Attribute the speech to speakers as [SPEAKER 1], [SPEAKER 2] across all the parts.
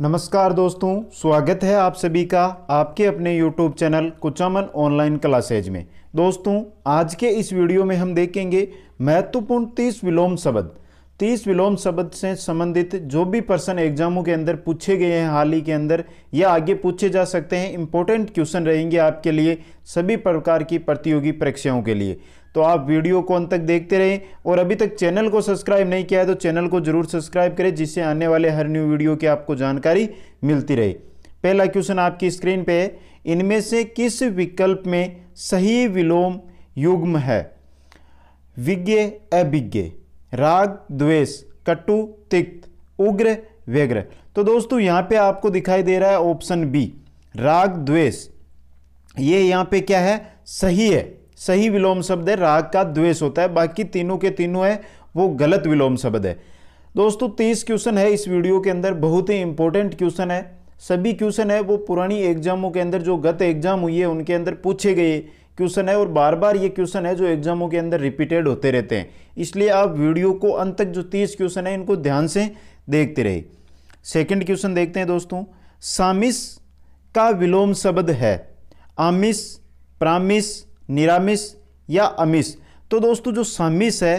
[SPEAKER 1] नमस्कार दोस्तों स्वागत है आप सभी का आपके अपने YouTube channel Kuchaman online classes में दोस्तों आज के इस वीडियो में हम देखेंगे महत्वपूर्ण तीस विलोम शब्द तीस विलोम शब्द से संबंधित जो भी प्रश्न एग्जामों के अंदर पूछे गए हैं हाल ही के अंदर या आगे पूछे जा सकते हैं इंपॉर्टेंट क्वेश्चन रहेंगे आपके लिए सभी प्रकार की प्रतियोगी परीक्षाओं के लिए तो आप वीडियो को अंत तक देखते रहें और अभी तक चैनल को सब्सक्राइब नहीं किया है तो चैनल को जरूर सब्सक्राइब करें जिससे आने वाले हर न्यू वीडियो की आपको जानकारी मिलती रहे पहला क्वेश्चन आपकी स्क्रीन पे है इनमें से किस विकल्प में सही विलोम युग्म है विज्ञ अभिज्ञ राग द्वेष कटु तिक्त उग्र व्यग्र तो दोस्तों यहाँ पे आपको दिखाई दे रहा है ऑप्शन बी राग द्वेष ये यहाँ पे क्या है सही है सही विलोम शब्द है राग का द्वेष होता है बाकी तीनों के तीनों है वो गलत विलोम शब्द है दोस्तों तीस क्वेश्चन है इस वीडियो के अंदर बहुत ही इंपॉर्टेंट क्वेश्चन है सभी क्वेश्चन है वो पुरानी एग्जामों के अंदर जो गत एग्जाम हुई है उनके अंदर पूछे गए क्वेश्चन है और बार बार ये क्वेश्चन है जो एग्जामों के अंदर रिपीटेड होते रहते हैं इसलिए आप वीडियो को अंत तक जो तीस क्वेश्चन है इनको ध्यान से देखते रहे सेकेंड क्वेश्चन देखते हैं दोस्तों सामिस का विलोम शब्द है आमिस प्रामिस निरामिस या अमिस तो दोस्तों जो सामिस है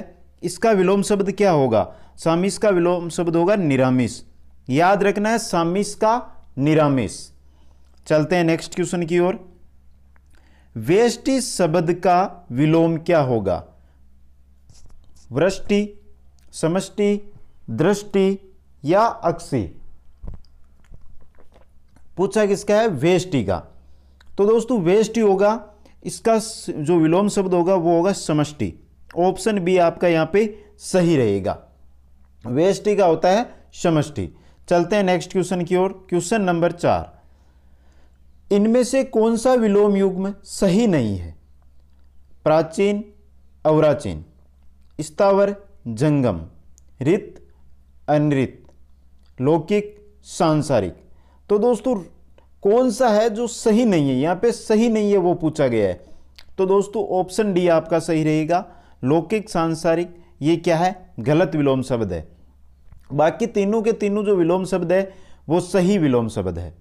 [SPEAKER 1] इसका विलोम शब्द क्या होगा सामिस का विलोम शब्द होगा निरामिस याद रखना है सामिस का निरामिस चलते हैं नेक्स्ट क्वेश्चन की ओर वेष्टि शब्द का विलोम क्या होगा वृष्टि समष्टि दृष्टि या अक्षी पूछा किसका है वेष्टि का तो दोस्तों वेष्टि होगा इसका जो विलोम शब्द होगा वो होगा समष्टि ऑप्शन बी आपका यहां पे सही रहेगा वेष्टि का होता है समष्टि चलते हैं नेक्स्ट क्वेश्चन की ओर क्वेश्चन नंबर चार इनमें से कौन सा विलोम युग्म सही नहीं है प्राचीन अवराचीन स्थावर जंगम रित अनृत लौकिक सांसारिक तो दोस्तों कौन सा है जो सही नहीं है यहाँ पे सही नहीं है वो पूछा गया है तो दोस्तों ऑप्शन डी आपका सही रहेगा लौकिक सांसारिक ये क्या है गलत विलोम शब्द है बाकी तीनों के तीनों जो विलोम शब्द है वो सही विलोम शब्द है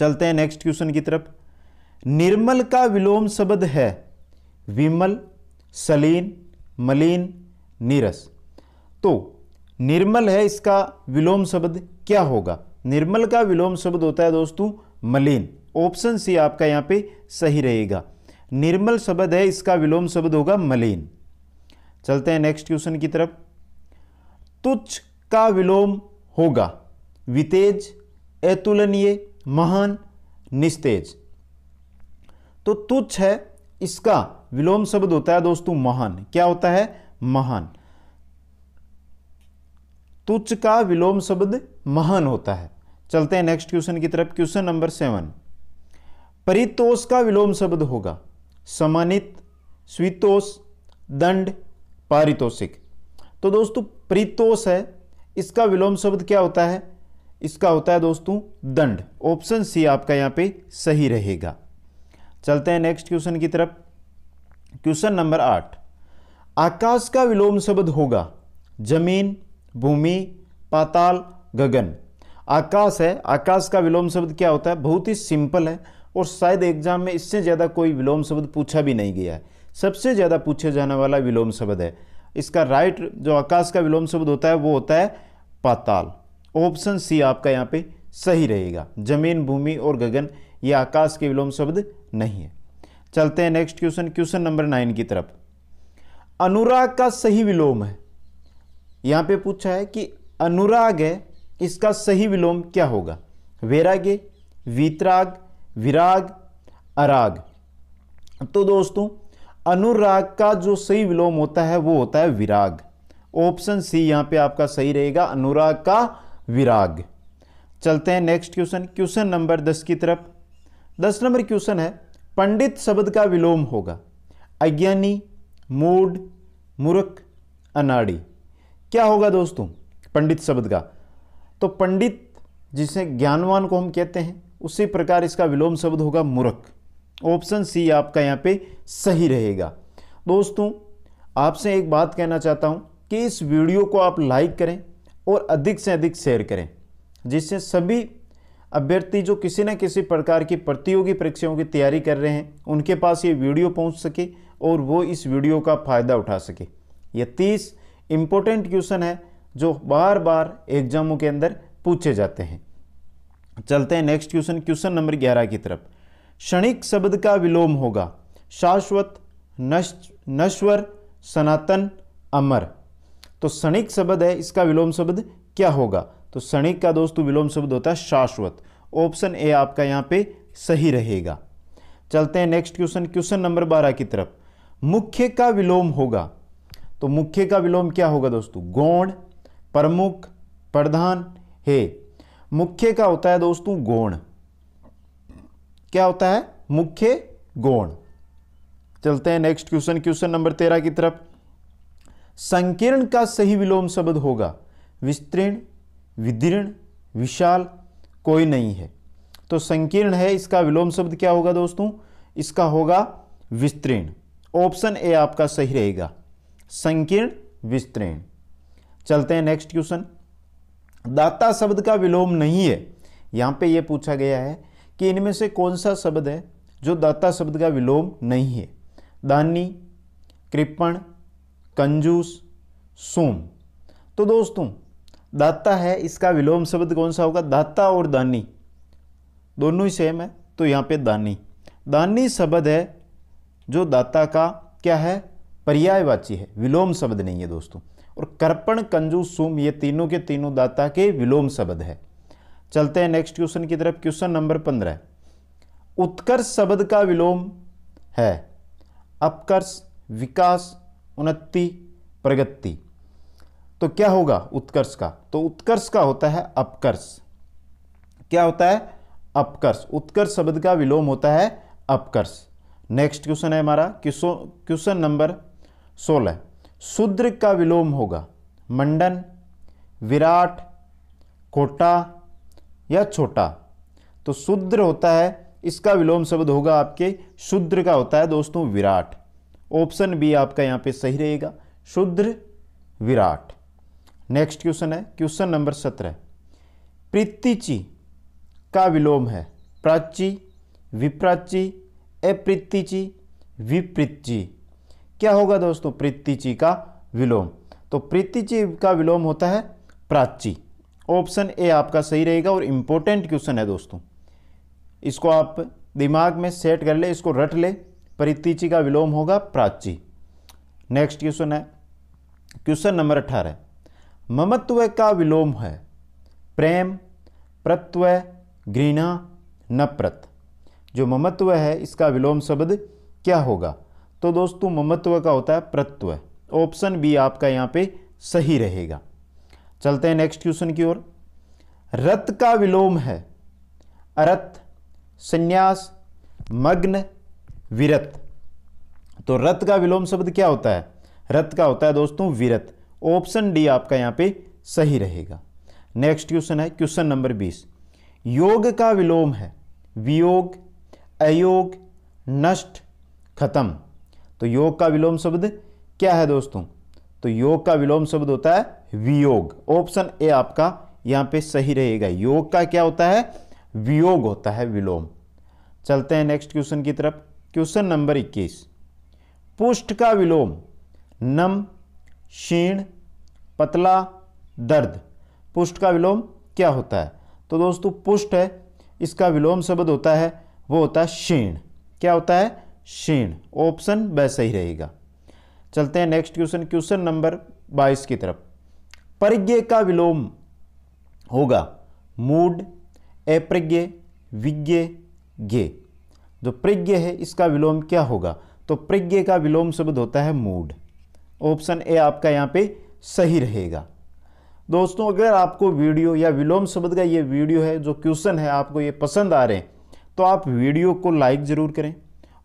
[SPEAKER 1] चलते हैं नेक्स्ट क्वेश्चन की तरफ निर्मल का विलोम शब्द है विमल सलीन मलिन नीरस तो निर्मल है इसका विलोम शब्द क्या होगा निर्मल का विलोम शब्द होता है दोस्तों मलिन ऑप्शन सी आपका यहां पे सही रहेगा निर्मल शब्द है इसका विलोम शब्द होगा मलिन चलते हैं नेक्स्ट क्वेश्चन की तरफ तुच्छ का विलोम होगा वितेज अतुलनीय महान निस्तेज तो तुच्छ है इसका विलोम शब्द होता है दोस्तों महान क्या होता है महान तुच्छ का विलोम शब्द महान होता है चलते हैं नेक्स्ट क्वेश्चन की तरफ क्वेश्चन नंबर सेवन परितोष का विलोम शब्द होगा समानित स्वीतोष दंड पारितोषिक तो दोस्तों परितोष है इसका विलोम शब्द क्या होता है इसका होता है दोस्तों दंड ऑप्शन सी आपका यहाँ पे सही रहेगा चलते हैं नेक्स्ट क्वेश्चन की तरफ क्वेश्चन नंबर आठ आकाश का विलोम शब्द होगा जमीन भूमि पाताल गगन आकाश है आकाश का विलोम शब्द क्या होता है बहुत ही सिंपल है और शायद एग्जाम में इससे ज़्यादा कोई विलोम शब्द पूछा भी नहीं गया है सबसे ज़्यादा पूछे जाने वाला विलोम शब्द है इसका राइट जो आकाश का विलोम शब्द होता है वो होता है पाताल ऑप्शन सी आपका यहाँ पे सही रहेगा जमीन भूमि और गगन ये आकाश के विलोम शब्द नहीं है चलते हैं next question question number nine की तरफ अनुराग का सही विलोम है यहाँ पे पूछा है कि अनुराग है इसका सही विलोम क्या होगा वैराग्य वितराग विराग अराग तो दोस्तों अनुराग का जो सही विलोम होता है वो होता है विराग ऑप्शन सी यहां पे आपका सही रहेगा अनुराग का विराग चलते हैं नेक्स्ट क्वेश्चन क्वेश्चन नंबर दस की तरफ दस नंबर क्वेश्चन है पंडित शब्द का विलोम होगा अज्ञानी मूड मूर्ख अनाड़ी क्या होगा दोस्तों पंडित शब्द का तो पंडित जिसे ज्ञानवान को हम कहते हैं उसी प्रकार इसका विलोम शब्द होगा मूर्ख ऑप्शन सी आपका यहाँ पे सही रहेगा दोस्तों आपसे एक बात कहना चाहता हूँ कि इस वीडियो को आप लाइक करें और अधिक से अधिक शेयर करें जिससे सभी अभ्यर्थी जो किसी न किसी प्रकार की प्रतियोगी परीक्षाओं की तैयारी कर रहे हैं उनके पास ये वीडियो पहुंच सके और वो इस वीडियो का फ़ायदा उठा सके ये तीस इंपॉर्टेंट क्वेश्चन है जो बार बार एग्जामों के अंदर पूछे जाते हैं चलते हैं नेक्स्ट क्वेश्चन क्वेश्चन नंबर ग्यारह की तरफ क्षणिक शब्द का विलोम होगा शाश्वत नश्वर सनातन अमर तो क्षणिक शब्द है इसका विलोम शब्द क्या होगा तो क्षणिक का दोस्तों विलोम शब्द होता है शाश्वत ऑप्शन ए आपका यहाँ पे सही रहेगा चलते हैं नेक्स्ट क्वेश्चन क्वेश्चन नंबर बारह की तरफ मुख्य का विलोम होगा तो मुख्य का विलोम क्या होगा दोस्तों गौण प्रमुख प्रधान हे मुख्य का होता है दोस्तों गौण क्या होता है मुख्य गौण चलते हैं नेक्स्ट क्वेश्चन क्वेश्चन नंबर तेरह की तरफ संकीर्ण का सही विलोम शब्द होगा विस्तीर्ण विदीर्ण विशाल कोई नहीं है तो संकीर्ण है इसका विलोम शब्द क्या होगा दोस्तों इसका होगा विस्तीर्ण ऑप्शन ए आपका सही रहेगा संकीर्ण विस्तीर्ण चलते हैं नेक्स्ट क्वेश्चन दाता शब्द का विलोम नहीं है यहां पे यह पूछा गया है कि इनमें से कौन सा शब्द है जो दाता शब्द का विलोम नहीं है दानी कृपण कंजूस सोम तो दोस्तों दाता है इसका विलोम शब्द कौन सा होगा दाता और दानी दोनों ही सेम है तो यहाँ पे दानी दानी शब्द है जो दाता का क्या है पर्यायवाची है विलोम शब्द नहीं है दोस्तों और कर्पण कंजूस सोम ये तीनों के तीनों दाता के विलोम शब्द है चलते हैं नेक्स्ट क्वेश्चन की तरफ क्वेश्चन नंबर पंद्रह उत्कर्ष शब्द का विलोम है अपकर्ष विकास उन्नति प्रगति तो क्या होगा उत्कर्ष का तो उत्कर्ष का होता है अपकर्ष क्या होता है अपकर्ष उत्कर्ष शब्द का विलोम होता है अपकर्ष नेक्स्ट क्वेश्चन है हमारा क्वेश्चन नंबर सोलह शूद्र का विलोम होगा मंडन विराट कोटा या छोटा तो शूद्र होता है इसका विलोम शब्द होगा आपके शूद्र का होता है दोस्तों विराट ऑप्शन बी आपका यहाँ पे सही रहेगा शुद्र विराट नेक्स्ट क्वेश्चन है क्वेश्चन नंबर सत्रह प्रीतिची का विलोम है प्राची विप्राची अप्रीतिची विप्रतिचि क्या होगा दोस्तों प्रीतिची का विलोम तो प्रीतिची का विलोम होता है प्राची ऑप्शन ए आपका सही रहेगा और इम्पोर्टेंट क्वेश्चन है दोस्तों इसको आप दिमाग में सेट कर ले इसको रट ले परितीची का विलोम होगा प्राची नेक्स्ट क्वेश्चन है क्वेश्चन नंबर अठारह ममत्व का विलोम है प्रेम प्रत्व घृणा नप्रत जो ममत्व है इसका विलोम शब्द क्या होगा तो दोस्तों ममत्व का होता है प्रत्व ऑप्शन बी आपका यहाँ पे सही रहेगा चलते हैं नेक्स्ट क्वेश्चन की ओर रत का विलोम है अरत संन्यास मग्न विरत तो रत का विलोम शब्द क्या होता है रत का होता है दोस्तों विरत ऑप्शन डी आपका यहां पे सही रहेगा नेक्स्ट क्वेश्चन है क्वेश्चन नंबर बीस योग का विलोम है वियोग अयोग नष्ट खत्म तो योग का विलोम शब्द क्या है दोस्तों तो योग का विलोम शब्द होता है वियोग ऑप्शन ए आपका यहां पे सही रहेगा योग का क्या होता है वियोग होता है विलोम चलते हैं नेक्स्ट क्वेश्चन की तरफ क्वेश्चन नंबर 21 पुष्ट का विलोम नम क्षीण पतला दर्द पुष्ट का विलोम क्या होता है तो दोस्तों पुष्ट है इसका विलोम शब्द होता है वो होता है क्षीण क्या होता है क्षीण ऑप्शन वैसा ही रहेगा चलते हैं नेक्स्ट क्वेश्चन क्वेश्चन नंबर 22 की तरफ परिज्ञ का विलोम होगा मूड अप्रज्ञ विज्ञ गे जो प्रज्ञ है इसका विलोम क्या होगा तो प्रज्ञ का विलोम शब्द होता है मूड ऑप्शन ए आपका यहाँ पे सही रहेगा दोस्तों अगर आपको वीडियो या विलोम शब्द का ये वीडियो है जो क्वेश्चन है आपको ये पसंद आ रहे हैं तो आप वीडियो को लाइक ज़रूर करें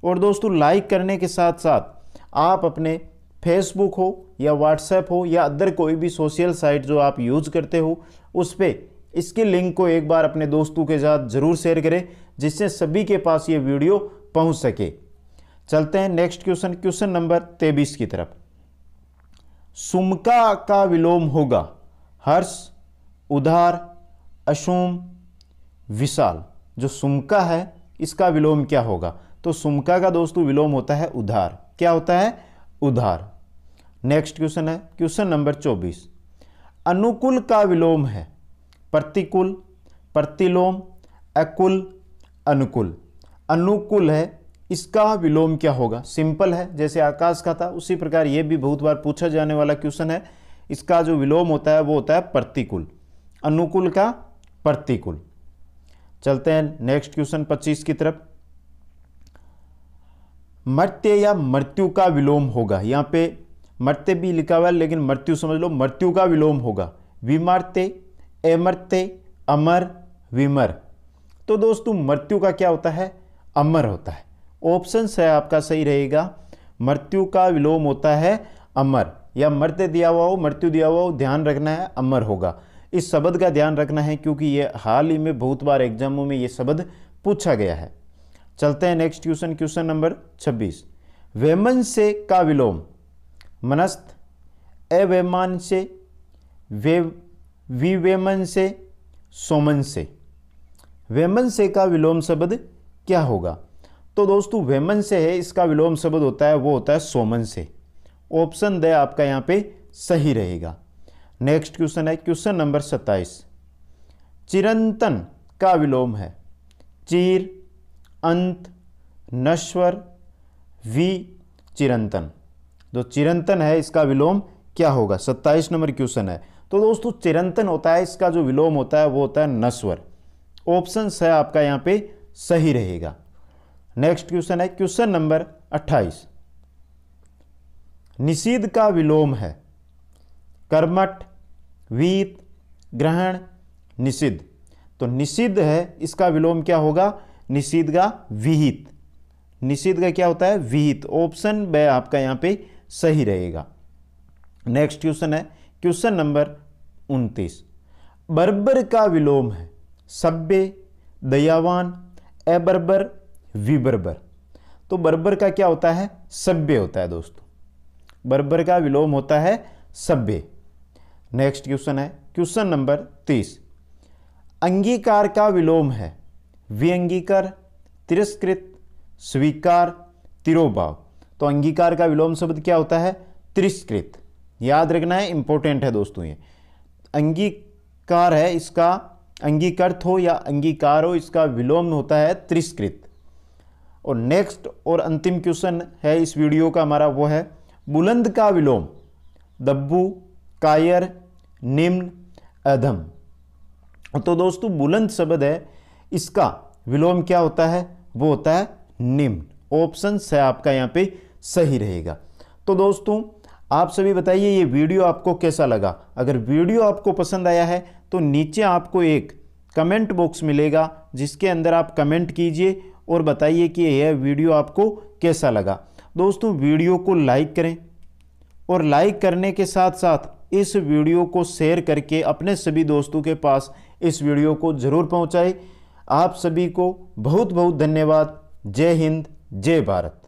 [SPEAKER 1] और दोस्तों लाइक करने के साथ साथ आप अपने फेसबुक हो या व्हाट्सएप हो या अदर कोई भी सोशल साइट जो आप यूज़ करते हो उस पर इसके लिंक को एक बार अपने दोस्तों के साथ ज़रूर शेयर करें जिससे सभी के पास ये वीडियो पहुंच सके चलते हैं नेक्स्ट क्वेश्चन क्वेश्चन नंबर तेईस की तरफ सुमका का विलोम होगा हर्ष उधार अशोम विशाल जो सुमका है इसका विलोम क्या होगा तो सुमका का दोस्तों विलोम होता है उधार क्या होता है उधार नेक्स्ट क्वेश्चन है क्वेश्चन नंबर चौबीस अनुकूल का विलोम है प्रतिकूल प्रतिलोम अकुल अनुकूल अनुकूल है इसका विलोम क्या होगा सिंपल है जैसे आकाश का था उसी प्रकार ये भी बहुत बार पूछा जाने वाला क्वेश्चन है इसका जो विलोम होता है वो होता है प्रतिकूल अनुकूल का प्रतिकूल चलते हैं नेक्स्ट क्वेश्चन 25 की तरफ मर्त्य या मृत्यु का विलोम होगा यहां पे मर्त्य भी लिखा हुआ है लेकिन मृत्यु समझ लो मृत्यु का विलोम होगा विमर्त्य अमर्त्य अमर विमर तो दोस्तों मृत्यु का क्या होता है अमर होता है ऑप्शन है आपका सही रहेगा मृत्यु का विलोम होता है अमर या मरते दिया हुआ हो मृत्यु दिया हुआ हो ध्यान रखना है अमर होगा इस शब्द का ध्यान रखना है क्योंकि ये हाल ही में बहुत बार एग्जामों में ये शब्द पूछा गया है चलते हैं नेक्स्ट क्वेश्चन क्वेश्चन नंबर 26 वेमन से का विलोम मनस्थ अवेमान से वे विवेमन से सोमन से वेमन से का विलोम शब्द क्या होगा तो दोस्तों वेमन से है इसका विलोम शब्द होता है वो होता है सोमन से ऑप्शन द आपका यहाँ पे सही रहेगा नेक्स्ट क्वेश्चन है क्वेश्चन नंबर सत्ताईस चिरंतन का विलोम है चीर अंत नश्वर वी चिरंतन जो तो चिरंतन है इसका विलोम क्या होगा सत्ताईस नंबर क्वेश्चन है तो दोस्तों चिरंतन होता है इसका जो विलोम होता है वो होता है नश्वर ऑप्शन है आपका यहाँ पे सही रहेगा नेक्स्ट क्वेश्चन है क्वेश्चन नंबर 28 निषिद का विलोम है कर्मठ वीत ग्रहण निषिद्ध तो निषिद्ध है इसका विलोम क्या होगा निषिद्ध का विहित निषिद्ध का क्या होता है विहित ऑप्शन ब आपका यहाँ पे सही रहेगा नेक्स्ट क्वेश्चन है क्वेश्चन नंबर 29। बर्बर का विलोम है सभ्य दयावान अबरबर विबरबर तो बर्बर का क्या होता है सभ्य होता है दोस्तों बर्बर का विलोम होता है सभ्य नेक्स्ट क्वेश्चन है क्वेश्चन नंबर तीस अंगीकार का विलोम है विअंगीकार तिरस्कृत स्वीकार तिरोभाव तो अंगीकार का विलोम शब्द क्या होता है तिरस्कृत याद रखना है इंपॉर्टेंट है दोस्तों ये अंगीकार है इसका अंगीकृत हो या अंगीकार हो इसका विलोम होता है तिरस्कृत और नेक्स्ट और अंतिम क्वेश्चन है इस वीडियो का हमारा वो है बुलंद का विलोम दब्बू कायर निम्न अधम तो दोस्तों बुलंद शब्द है इसका विलोम क्या होता है वो होता है निम्न ऑप्शन है आपका यहाँ पे सही रहेगा तो दोस्तों आप सभी बताइए ये वीडियो आपको कैसा लगा अगर वीडियो आपको पसंद आया है तो नीचे आपको एक कमेंट बॉक्स मिलेगा जिसके अंदर आप कमेंट कीजिए और बताइए कि यह वीडियो आपको कैसा लगा दोस्तों वीडियो को लाइक करें और लाइक करने के साथ साथ इस वीडियो को शेयर करके अपने सभी दोस्तों के पास इस वीडियो को ज़रूर पहुँचाए आप सभी को बहुत बहुत धन्यवाद जय हिंद जय भारत